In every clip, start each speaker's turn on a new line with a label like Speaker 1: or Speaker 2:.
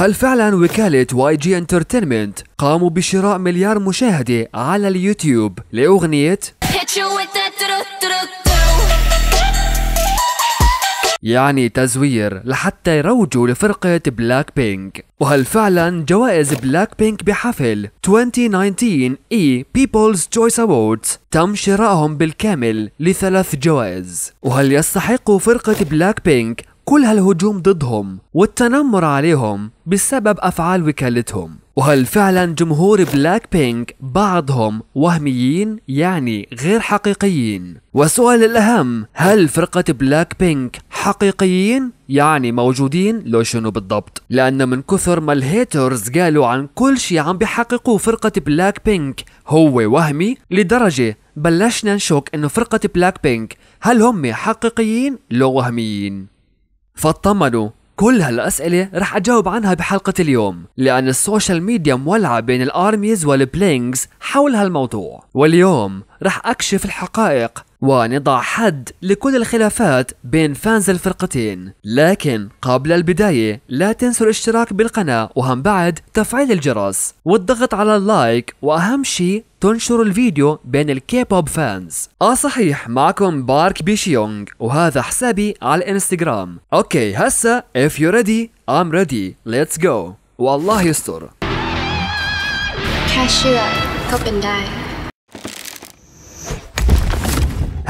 Speaker 1: هل فعلا وكالة واي جي انترتينمنت قاموا بشراء مليار مشاهدة على اليوتيوب لأغنية يعني تزوير لحتى يروجوا لفرقة بلاك بينك وهل فعلا جوائز بلاك بينك بحفل 2019 اي بيبلز تشويس اووردز تم شرائهم بالكامل لثلاث جوائز وهل يستحق فرقة بلاك بينك كل هالهجوم ضدهم والتنمر عليهم بسبب أفعال وكالتهم وهل فعلا جمهور بلاك بينك بعضهم وهميين يعني غير حقيقيين والسؤال الأهم هل فرقة بلاك بينك حقيقيين يعني موجودين لو شنو بالضبط لأن من كثر ما الهيترز قالوا عن كل شيء عم بيحققوا فرقة بلاك بينك هو وهمي لدرجة بلشنا نشك انه فرقة بلاك بينك هل هم حقيقيين لو وهميين فاطمنوا كل هالأسئلة رح أجاوب عنها بحلقة اليوم لأن السوشيال ميديا مولعة بين الأرميز والبلينجز حول هالموضوع واليوم راح أكشف الحقائق ونضع حد لكل الخلافات بين فانز الفرقتين لكن قبل البداية لا تنسوا الاشتراك بالقناة وهم بعد تفعيل الجرس والضغط على اللايك وأهم شيء تنشروا الفيديو بين الكيبوب فانز اه صحيح معكم بارك بيشيونغ وهذا حسابي على الانستغرام اوكي هسا if you ready I'm ready let's go والله يستر كاشير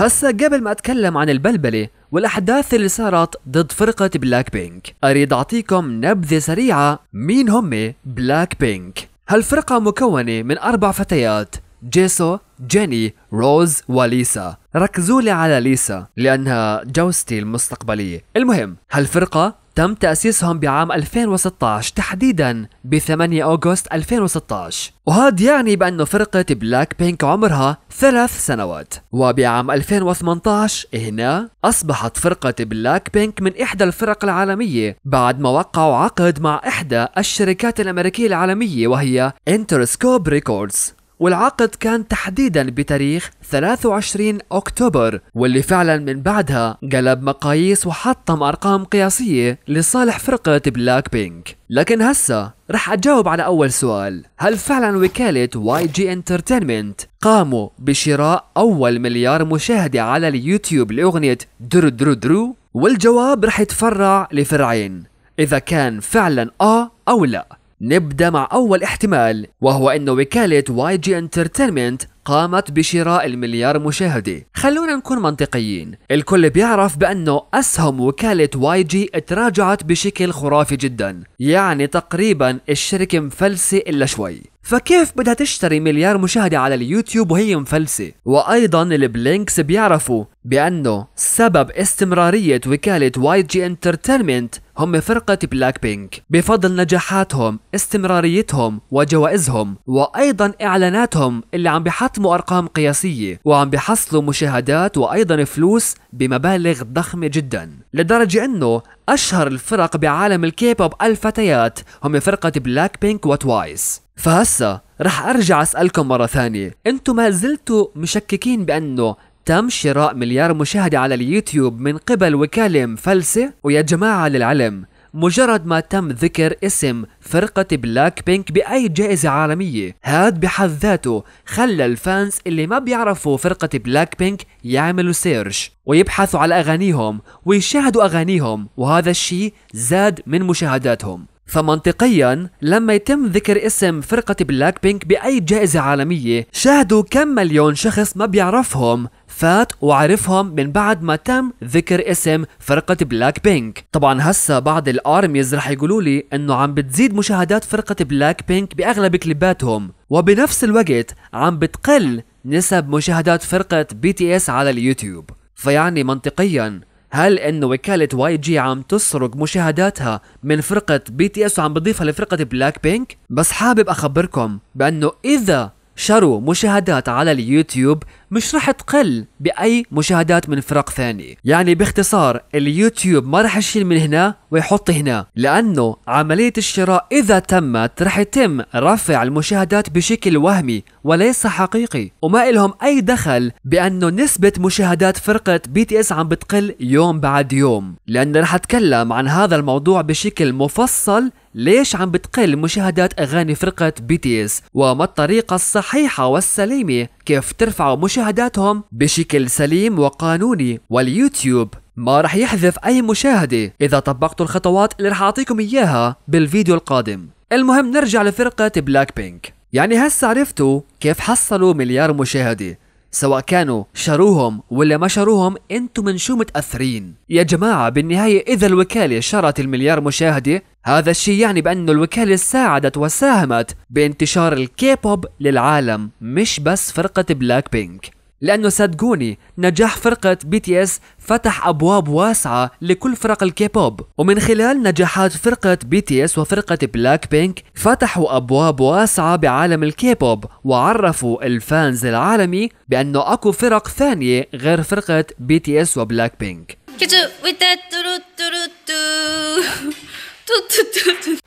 Speaker 1: هسا قبل ما اتكلم عن البلبله والاحداث اللي صارت ضد فرقه بلاك بينك اريد اعطيكم نبذه سريعه مين هم بلاك بينك هالفرقه مكونه من اربع فتيات جيسو جيني روز وليسا ركزوا لي على ليسا لأنها جوستي المستقبلية المهم هالفرقة تم تأسيسهم بعام 2016 تحديدا ب 8 أغسطس 2016 وهذا يعني بأنه فرقة بلاك بينك عمرها ثلاث سنوات وبعام 2018 هنا أصبحت فرقة بلاك بينك من إحدى الفرق العالمية بعد ما وقعوا عقد مع إحدى الشركات الأمريكية العالمية وهي انترسكوب ريكوردز والعقد كان تحديدا بتاريخ 23 أكتوبر واللي فعلا من بعدها قلب مقاييس وحطم أرقام قياسية لصالح فرقة بلاك بينك لكن هسا رح أجاوب على أول سؤال هل فعلا وكالة واي جي انترتينمنت قاموا بشراء أول مليار مشاهدة على اليوتيوب لأغنية درو درو درو والجواب رح يتفرع لفرعين إذا كان فعلا آه أو لأ نبدأ مع أول احتمال وهو أن وكالة واي جي انترتينمنت قامت بشراء المليار مشاهدة خلونا نكون منطقيين الكل بيعرف بأنه أسهم وكالة واي جي تراجعت بشكل خرافي جدا يعني تقريبا الشركة مفلسة إلا شوي فكيف بدها تشتري مليار مشاهدة على اليوتيوب وهي مفلسة وأيضا البلينكس بيعرفوا بأنه سبب استمرارية وكالة واي جي انترتينمنت هم فرقة بلاك بينك بفضل نجاحاتهم استمراريتهم وجوائزهم وأيضا إعلاناتهم اللي عم بيحطموا أرقام قياسية وعم بيحصلوا مشاهدات وأيضا فلوس بمبالغ ضخمة جدا لدرجة أنه أشهر الفرق بعالم الكيبوب الفتيات هم فرقة بلاك بينك وتوايس فهسا رح أرجع أسألكم مرة ثانية أنتم ما زلتوا مشككين بأنه تم شراء مليار مشاهدة على اليوتيوب من قبل وكالة مفلسة ويا جماعة للعلم مجرد ما تم ذكر اسم فرقة بلاك بينك بأي جائزة عالمية هاد بحد ذاته خلى الفانز اللي ما بيعرفوا فرقة بلاك بينك يعملوا سيرش ويبحثوا على أغانيهم ويشاهدوا أغانيهم وهذا الشيء زاد من مشاهداتهم فمنطقيا لما يتم ذكر اسم فرقة بلاك بينك بأي جائزة عالمية شاهدوا كم مليون شخص ما بيعرفهم فات وعرفهم من بعد ما تم ذكر اسم فرقة بلاك بينك طبعا هسا بعض الارميز رح يقولوا لي انه عم بتزيد مشاهدات فرقة بلاك بينك باغلب كليباتهم وبنفس الوقت عم بتقل نسب مشاهدات فرقة بي تي اس على اليوتيوب فيعني منطقيا هل انه وكالة واي جي عم تسرق مشاهداتها من فرقة بي تي اس وعم بضيفها لفرقة بلاك بينك؟ بس حابب اخبركم بانه اذا شروا مشاهدات على اليوتيوب مش رح تقل بأي مشاهدات من فرق ثاني يعني باختصار اليوتيوب ما رح يشيل من هنا ويحط هنا لأنه عملية الشراء إذا تمت رح يتم رفع المشاهدات بشكل وهمي وليس حقيقي وما إلهم أي دخل بأنه نسبة مشاهدات فرقة بي تي اس عم بتقل يوم بعد يوم لأن رح أتكلم عن هذا الموضوع بشكل مفصل ليش عم بتقل مشاهدات أغاني فرقة بي تي اس وما الطريقة الصحيحة والسليمة كيف ترفعوا مشاهداتهم بشكل سليم وقانوني واليوتيوب ما رح يحذف أي مشاهدة إذا طبقتوا الخطوات اللي رح أعطيكم إياها بالفيديو القادم المهم نرجع لفرقة بلاك بينك يعني هسا عرفتوا كيف حصلوا مليار مشاهدة سواء كانوا شروهم ولا ما شروهم انتم من شو متأثرين يا جماعة بالنهاية إذا الوكالة شرت المليار مشاهدة هذا الشيء يعني بأن الوكالة ساعدت وساهمت بانتشار الكيبوب للعالم مش بس فرقة بلاك بينك لأنه صدقوني نجاح فرقة بي تي اس فتح أبواب واسعة لكل فرق الكيبوب ومن خلال نجاحات فرقة بي تي اس وفرقة بلاك بينك فتحوا أبواب واسعة بعالم الكيبوب وعرفوا الفانز العالمي بأنه أكو فرق ثانية غير فرقة بي تي اس وبلاك بينك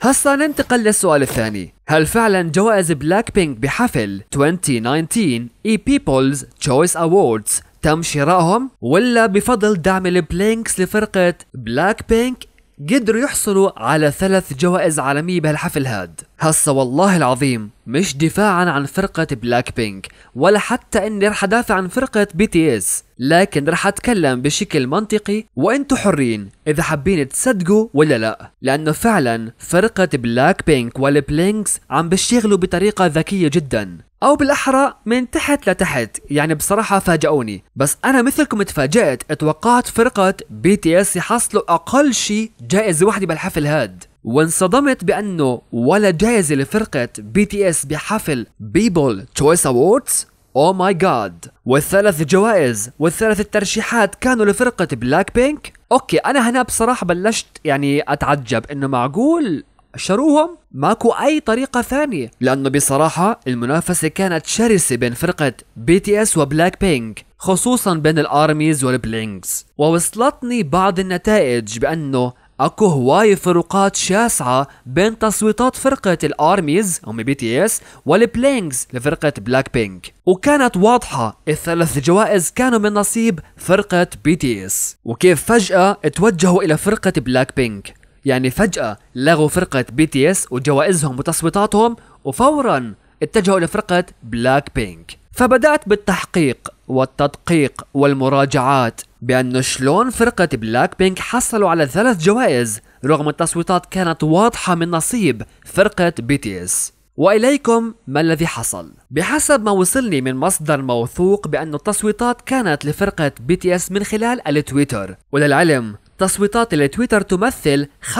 Speaker 1: هسا ننتقل للسؤال الثاني هل فعلا جوائز بلاك بينك بحفل 2019 اي بيبلز تشويس اووردز تم شرائهم ولا بفضل دعم البلينكس لفرقة بلاك بينك قدروا يحصلوا على ثلاث جوائز عالمية بهالحفل هاد هسا والله العظيم مش دفاعا عن فرقة بلاك بينك ولا حتى اني رح ادافع عن فرقة بي تي اس لكن رح أتكلم بشكل منطقي وإنتو حرين إذا حابين تصدقوا ولا لا لأنه فعلا فرقة بلاك بينك والبلينكس عم بيشتغلوا بطريقة ذكية جدا أو بالأحرى من تحت لتحت يعني بصراحة فاجئوني بس أنا مثلكم تفاجأت اتوقعت فرقة بي تي اس يحصلوا أقل شي جائزة واحدة بالحفل هاد وانصدمت بانه ولا جائزه لفرقه بي تي اس بحفل بيبل تشويس اووردز او ماي جاد والثلاث جوائز والثلاث الترشيحات كانوا لفرقة بلاك بينك اوكي انا هنا بصراحة بلشت يعني اتعجب انه معقول شروهم ماكو اي طريقه ثانيه لانه بصراحه المنافسه كانت شرسه بين فرقه بي تي اس وبلاك بينك خصوصا بين الارميز والبلينكس ووصلتني بعض النتائج بانه اكو هواي فروقات شاسعة بين تصويتات فرقة الارميز هم بي تي اس والبلينجز لفرقة بلاك بينك وكانت واضحة الثلاث جوائز كانوا من نصيب فرقة بي تي اس وكيف فجأة توجهوا الى فرقة بلاك بينك يعني فجأة لغوا فرقة بي تي اس وجوائزهم وتصويتاتهم وفورا اتجهوا الى فرقة بلاك بينك فبدأت بالتحقيق والتدقيق والمراجعات بأنه شلون فرقة بلاك بينك حصلوا على ثلاث جوائز رغم التصويتات كانت واضحة من نصيب فرقة بي تي اس وإليكم ما الذي حصل بحسب ما وصلني من مصدر موثوق بأن التصويتات كانت لفرقة بي تي اس من خلال التويتر وللعلم تصويتات التويتر تمثل 25%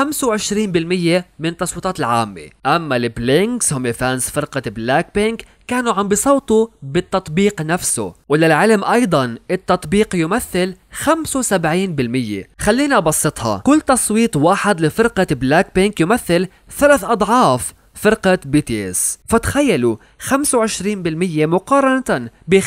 Speaker 1: من تصويتات العامة أما البلينكس هم فانس فرقة بلاك بينك كانوا عم بصوتوا بالتطبيق نفسه وللعلم أيضا التطبيق يمثل 75% خلينا أبسطها كل تصويت واحد لفرقة بلاك بينك يمثل ثلاث أضعاف فرقة بي تي اس فتخيلوا 25% مقارنة ب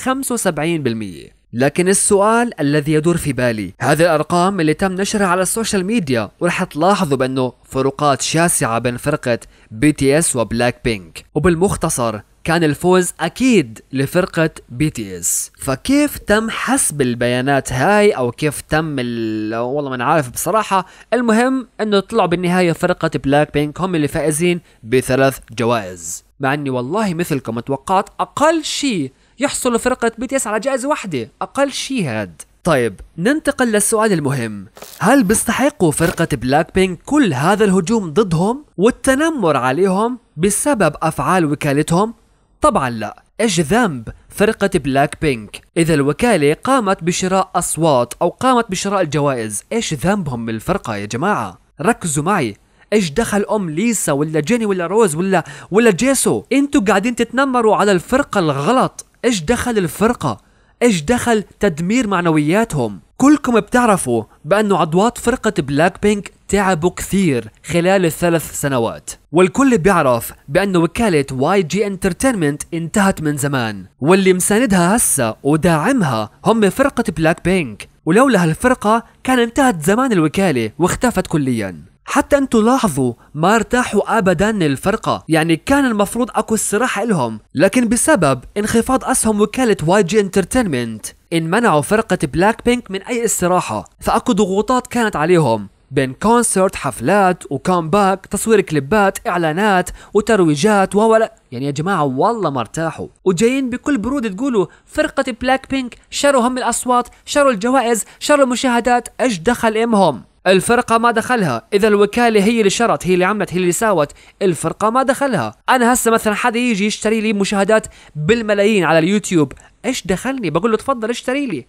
Speaker 1: 75% لكن السؤال الذي يدور في بالي هذه الأرقام اللي تم نشرها على السوشيال ميديا ورح تلاحظوا بأنه فروقات شاسعة بين فرقة بي تي اس وبلاك بينك وبالمختصر كان الفوز أكيد لفرقة بي تي اس فكيف تم حسب البيانات هاي أو كيف تم ال... والله ما عارف بصراحة المهم أنه طلعوا بالنهاية فرقة بلاك بينك هم اللي فائزين بثلاث جوائز مع أني والله مثلكم توقعت أقل شيء يحصل فرقة بيتيس على جائزة واحدة أقل شيء هاد طيب ننتقل للسؤال المهم هل بيستحقوا فرقة بلاك بينك كل هذا الهجوم ضدهم والتنمر عليهم بسبب أفعال وكالتهم؟ طبعا لا ايش ذنب فرقة بلاك بينك اذا الوكالة قامت بشراء اصوات او قامت بشراء الجوائز ايش ذنبهم بالفرقة يا جماعة ركزوا معي ايش دخل ام ليسا ولا جيني ولا روز ولا ولا جيسو انتوا قاعدين تتنمروا على الفرقة الغلط ايش دخل الفرقة ايش دخل تدمير معنوياتهم كلكم بتعرفوا بأنه عضوات فرقة بلاك بينك تعبوا كثير خلال الثلاث سنوات والكل بيعرف بأن وكالة واي جي انترتينمنت انتهت من زمان واللي مساندها هسه وداعمها هم فرقة بلاك بينك ولولا هالفرقة كان انتهت زمان الوكالة واختفت كلياً حتى ان لاحظوا ما ارتاحوا ابدا للفرقه يعني كان المفروض اكو استراحه لهم لكن بسبب انخفاض اسهم وكاله واي جي انترتينمنت انمنعوا فرقه بلاك بينك من اي استراحه فاكو ضغوطات كانت عليهم بين كونسرت حفلات وكامباك تصوير كليبات اعلانات وترويجات وولا يعني يا جماعة والله ما ارتاحوا وجايين بكل برودة تقولوا فرقة بلاك بينك شروا هم الأصوات شروا الجوائز شروا المشاهدات ايش دخل امهم الفرقة ما دخلها إذا الوكالة هي اللي شرت هي اللي عملت هي اللي ساوت الفرقة ما دخلها أنا هسه مثلا حدا يجي يشتري لي مشاهدات بالملايين على اليوتيوب إيش دخلني بقول له تفضل اشتري لي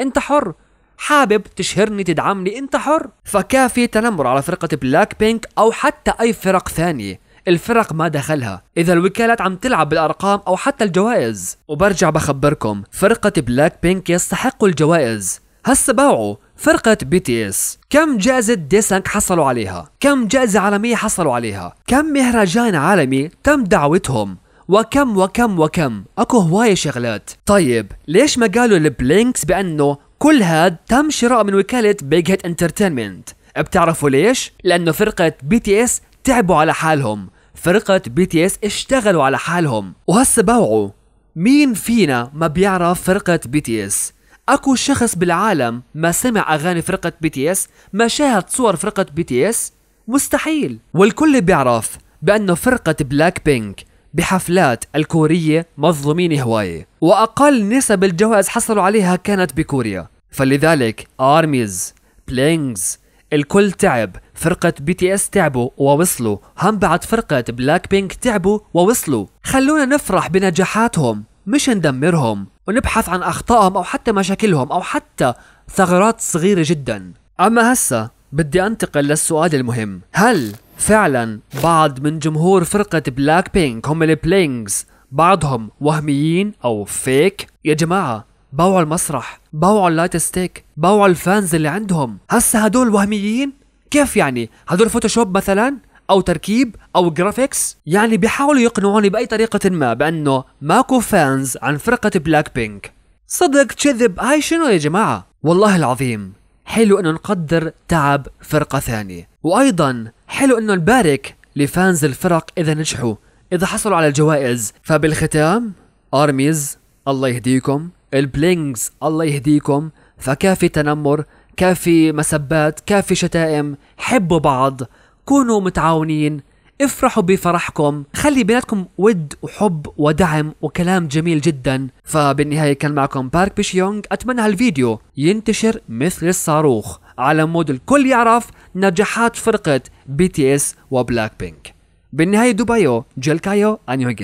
Speaker 1: أنت حر حابب تشهرني تدعمني أنت حر فكافي تنمر على فرقة بلاك بينك أو حتى أي فرق ثانية الفرق ما دخلها اذا الوكالات عم تلعب بالارقام او حتى الجوائز وبرجع بخبركم فرقه بلاك بينك يستحقوا الجوائز هسا باعوا فرقة بي تي اس كم جائزة ديسانك حصلوا عليها كم جائزة عالمية حصلوا عليها كم مهرجان عالمي تم دعوتهم وكم وكم وكم اكو هواية شغلات طيب ليش ما قالوا البلينكس بانه كل هاد تم شراء من وكالة بيج هيت انترتينمنت بتعرفوا ليش؟ لانه فرقة بي تي اس تعبوا على حالهم فرقة بي تي اس اشتغلوا على حالهم وهسا باوعوا مين فينا ما بيعرف فرقة بي تي اس اكو شخص بالعالم ما سمع اغاني فرقة بي تي اس ما شاهد صور فرقة بي تي اس مستحيل والكل بيعرف بانه فرقة بلاك بينك بحفلات الكورية مظلومين هواية وأقل نسب الجوائز حصلوا عليها كانت بكوريا فلذلك آرميز بلينجز الكل تعب فرقة بي تي اس تعبوا ووصلوا هم بعد فرقة بلاك بينك تعبوا ووصلوا خلونا نفرح بنجاحاتهم مش ندمرهم ونبحث عن أخطائهم أو حتى مشاكلهم أو حتى ثغرات صغيرة جدا أما هسا بدي أنتقل للسؤال المهم هل فعلا بعض من جمهور فرقة بلاك بينك هم البلينجز بعضهم وهميين أو فيك يا جماعة باوعوا المسرح باوعوا اللايت ستيك باوعوا الفانز اللي عندهم هسا هدول وهميين كيف يعني هدول فوتوشوب مثلا او تركيب او جرافيكس يعني بيحاولوا يقنعوني باي طريقه ما بانه ماكو فانز عن فرقه بلاك بينك صدق كذب هاي شنو يا جماعه والله العظيم حلو انه نقدر تعب فرقه ثانيه وايضا حلو انه نبارك لفانز الفرق اذا نجحوا اذا حصلوا على الجوائز فبالختام ارميز الله يهديكم البلينجز الله يهديكم فكافي تنمر كافي مسبات كافي شتائم حبوا بعض كونوا متعاونين افرحوا بفرحكم خلي بيناتكم ود وحب ودعم وكلام جميل جدا فبالنهاية كان معكم بارك بيشيونغ أتمنى هالفيديو ينتشر مثل الصاروخ على مود الكل يعرف نجاحات فرقة بي تي اس وبلاك بينك بالنهاية دوبايو جيل كايو أنيو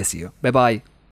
Speaker 1: باي باي